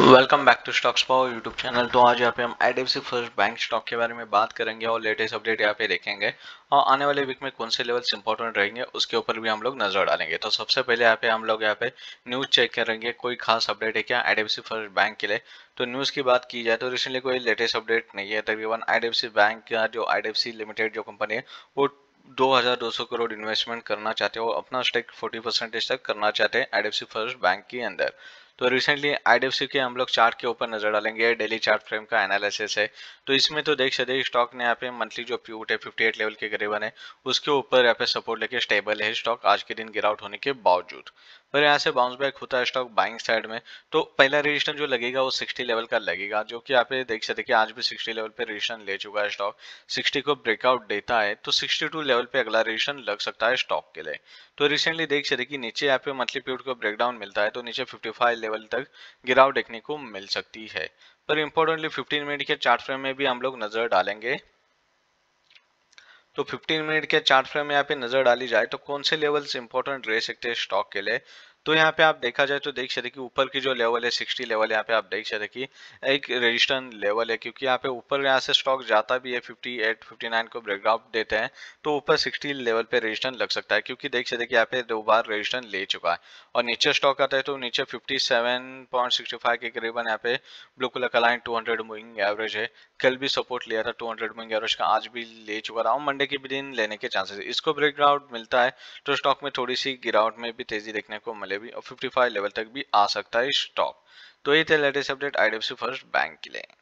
welcome back to stocks power YouTube channel तो आज यहाँ पे हम I D first bank stock के बारे में बात करेंगे और लेटेस्ट अपडेट यहाँ पे देखेंगे और आने वाले वीक में कौन से लेवल्स इंपॉर्टेंट रहेंगे उसके ऊपर भी हम लोग नजर डालेंगे तो सबसे पहले यहाँ पे हम लोग यहाँ पे न्यूज़ चेक करेंगे कोई खास अपडेट है क्या आई फर्स्ट बैंक के लिए तो न्यूज़ की बात की जाए तो रिसेंटली कोई लेटेस्ट अपडेट नहीं है तकरीबन आई बैंक का जो आई लिमिटेड जो कंपनी है वो 2200 करोड़ इन्वेस्टमेंट करना चाहते हो अपना स्टेक 40 परसेंटेज तक करना चाहते हैं एडएफसी फर्स्ट बैंक के अंदर तो रिसेंटली आई के हम लोग चार्ट के ऊपर नजर डालेंगे डेली चार्ट फ्रेम का एनालिसिस है तो इसमें तो देख सकते स्टॉक ने यहाँ पे मंथली जो प्यूट है फिफ्टी लेवल के करीबन है उसके ऊपर यहाँ पे सपोर्ट लेके स्टेबल है स्टॉक आज के दिन गिरावट होने के बावजूद फिर यहाँ से बाउंस बैक होता है स्टॉक बाइंग साइड में तो पहला रजिस्टर जो लगेगा वो 60 लेवल का लगेगा जो कि आप ये देख सकते कि आज भी 60 लेवल पे रजिस्टर ले चुका है स्टॉक 60 को ब्रेकआउट देता है तो 62 लेवल पे अगला रजिस्टर लग सकता है स्टॉक के लिए तो रिसेंटली देख सकते कि नीचे यहाँ पे मंथली पीरियड को ब्रेकडाउन मिलता है तो नीचे फिफ्टी लेवल तक गिराव देखने को मिल सकती है पर इम्पोर्टेंटली फिफ्टीन मिनट के चार्ट फ्रेम में भी हम लोग नजर डालेंगे तो 15 मिनट के चार्ट फ्रेम में यहाँ पे नजर डाली जाए तो कौन से लेवल्स इंपॉर्टेंट रह सकते हैं स्टॉक के लिए तो यहाँ पे आप देखा जाए तो देख सकते कि ऊपर की जो लेवल है सिक्सटी लेवल यहाँ पे आप देख सकते कि एक रजिस्टन लेवल है क्योंकि यहाँ पे ऊपर यहाँ से स्टॉक जाता भी है फिफ्टी एट फिफ्टी नाइन को ब्रेकआउट देते हैं तो ऊपर सिक्सटी लेवल पे रजिस्टर्न लग सकता है क्योंकि देख सकते कि यहाँ पे दो बार रजिस्टर्न ले चुका है और नीचे स्टॉक आता है तो नीचे fifty seven point sixty five के करीबन यहाँ पे ब्लू कलर का line two hundred moving average है कल भी सपोर्ट लिया था टू हंड्रेड मूविंग एवरेज का आज भी ले चुका रहा हूँ मंडे के भी दिन लेने के चांसेस इसको ब्रेकआउट मिलता है तो स्टॉक में थोड़ी सी गिरावट में भी तेजी देखने को मिल वाले भी और 55 लेवल तक भी आ सकता है स्टॉक तो ये थे latest update IDFC first bank के लिए